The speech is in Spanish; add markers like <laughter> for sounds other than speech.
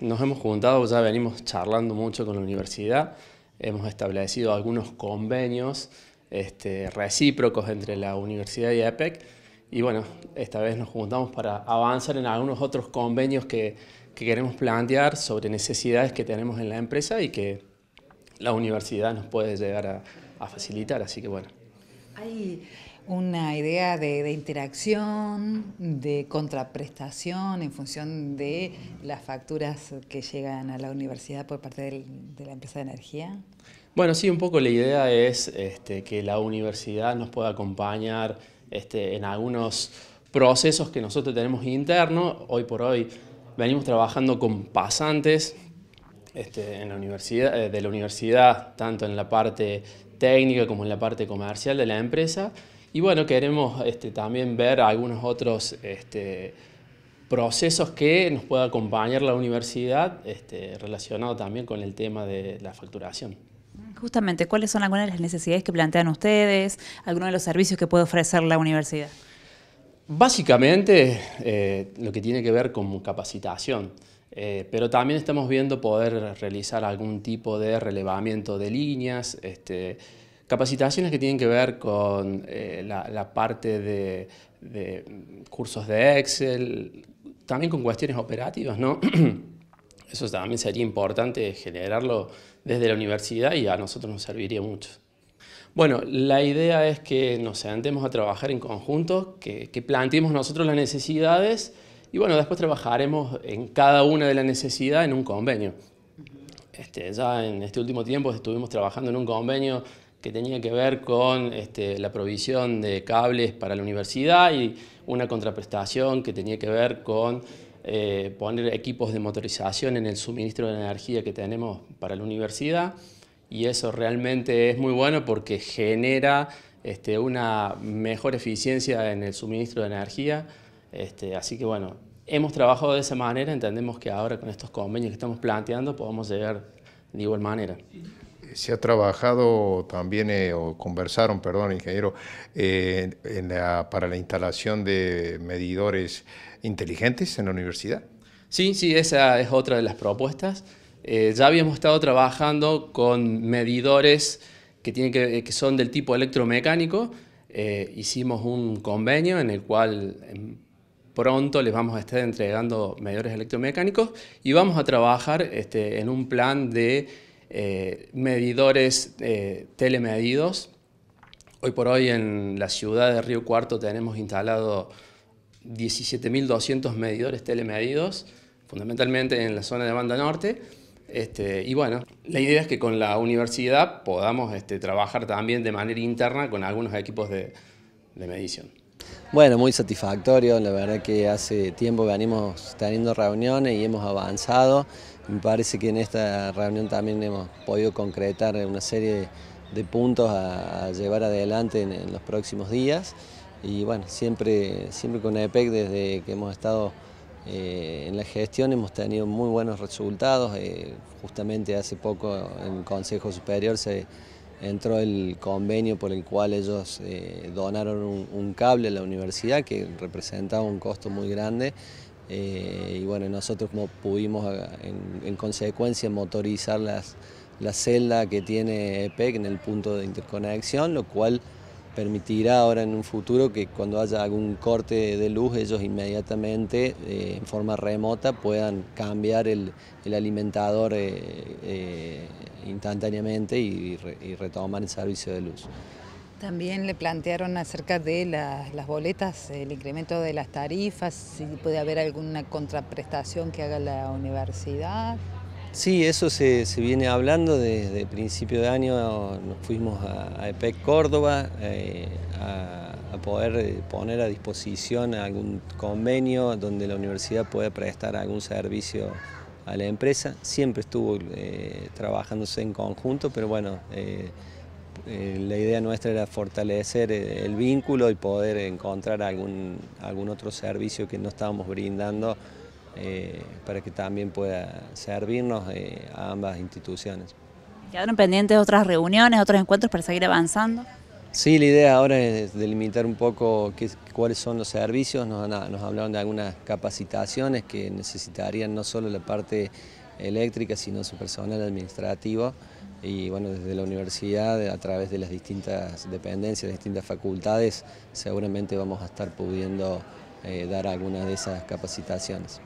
Nos hemos juntado, ya venimos charlando mucho con la universidad, hemos establecido algunos convenios este, recíprocos entre la universidad y EPEC y bueno, esta vez nos juntamos para avanzar en algunos otros convenios que, queremos plantear sobre necesidades que tenemos en la empresa y que la universidad nos puede llegar a, facilitar, así que bueno. Hay una idea de, interacción, de contraprestación en función de las facturas que llegan a la universidad por parte de la empresa de energía? Bueno, sí, un poco la idea es este, que la universidad nos pueda acompañar este, en algunos procesos que nosotros tenemos internos. Hoy por hoy venimos trabajando con pasantes este, en la universidad, eh, de la universidad, tanto en la parte técnica como en la parte comercial de la empresa y bueno, queremos este, también ver algunos otros este, procesos que nos pueda acompañar la universidad este, relacionado también con el tema de la facturación. Justamente, ¿cuáles son algunas de las necesidades que plantean ustedes? ¿Algunos de los servicios que puede ofrecer la universidad? Básicamente, eh, lo que tiene que ver con capacitación. Eh, pero también estamos viendo poder realizar algún tipo de relevamiento de líneas, Capacitaciones que tienen que ver con eh, la, parte de, cursos de Excel, también con cuestiones operativas, ¿no? <clears throat> Eso también sería importante generarlo desde la universidad y a nosotros nos serviría mucho. Bueno, la idea es que nos sentemos a trabajar en conjunto, que, que planteemos nosotros las necesidades y bueno, después trabajaremos en cada una de las necesidades en un convenio. Este, ya en este último tiempo estuvimos trabajando en un convenio que tenía que ver con este, la provisión de cables para la universidad y una contraprestación que tenía que ver con eh, poner equipos de motorización en el suministro de energía que tenemos para la universidad y eso realmente es muy bueno porque genera este, una mejor eficiencia en el suministro de energía. Este, así que bueno, hemos trabajado de esa manera, entendemos que ahora con estos convenios que estamos planteando podemos llegar de igual manera. Eh, se ha trabajado también, eh, o conversaron, perdón, ingeniero, eh, en para la instalación de medidores inteligentes en la universidad. Sí, sí, esa es otra de las propuestas. ya habíamos estado trabajando con medidores que, que, son del tipo electromecánico. hicimos un convenio en el cual em, pronto les vamos a estar entregando medidores electromecánicos y vamos a trabajar este, en un plan de eh, medidores telemedidos. Hoy por hoy en la ciudad de Río Cuarto tenemos instalado 17.200 medidores telemedidos, fundamentalmente en la zona de Banda Norte. Este, y bueno, la idea es que con la universidad podamos este, trabajar también de manera interna con algunos equipos de medición. Bueno, muy satisfactorio, la verdad que hace tiempo venimos teniendo reuniones y hemos avanzado. Me parece que en esta reunión también hemos podido concretar una serie de puntos a, llevar adelante en, los próximos días. Y bueno, siempre, siempre con EPEC, desde que hemos estado eh, en la gestión, hemos tenido muy buenos resultados. Eh, justamente hace poco en Consejo Superior se entró el convenio por el cual ellos eh, donaron un, cable a la universidad que representaba un costo muy grande eh, y bueno, nosotros pudimos eh, en, en consecuencia motorizar las, la celda que tiene EPEC en el punto de interconexión, lo cual permitirá ahora en un futuro que cuando haya algún corte de luz ellos inmediatamente eh, en forma remota puedan cambiar el, alimentador eh, eh, instantáneamente y, retomar el servicio de luz. También le plantearon acerca de las boletas, el incremento de las tarifas, si puede haber alguna contraprestación que haga la universidad. Sí, eso se, viene hablando desde principio de año, nos fuimos a, EPEC Córdoba eh, a, poder eh, poner a disposición algún convenio donde la universidad pueda prestar algún servicio a la empresa. Siempre estuvo eh, trabajándose en conjunto, pero bueno, la idea nuestra era fortalecer el vínculo y poder encontrar algún otro servicio que no estábamos brindando eh, para que también pueda servirnos eh, a ambas instituciones. ¿Quedaron pendientes otras reuniones, otros encuentros para seguir avanzando? Sí, la idea ahora es delimitar un poco qué, cuáles son los servicios, nos, nos hablaron de algunas capacitaciones que necesitarían no solo la parte eléctrica, sino su personal administrativo y bueno, desde la universidad, a través de las distintas dependencias, las distintas facultades, seguramente vamos a estar pudiendo eh, dar algunas de esas capacitaciones.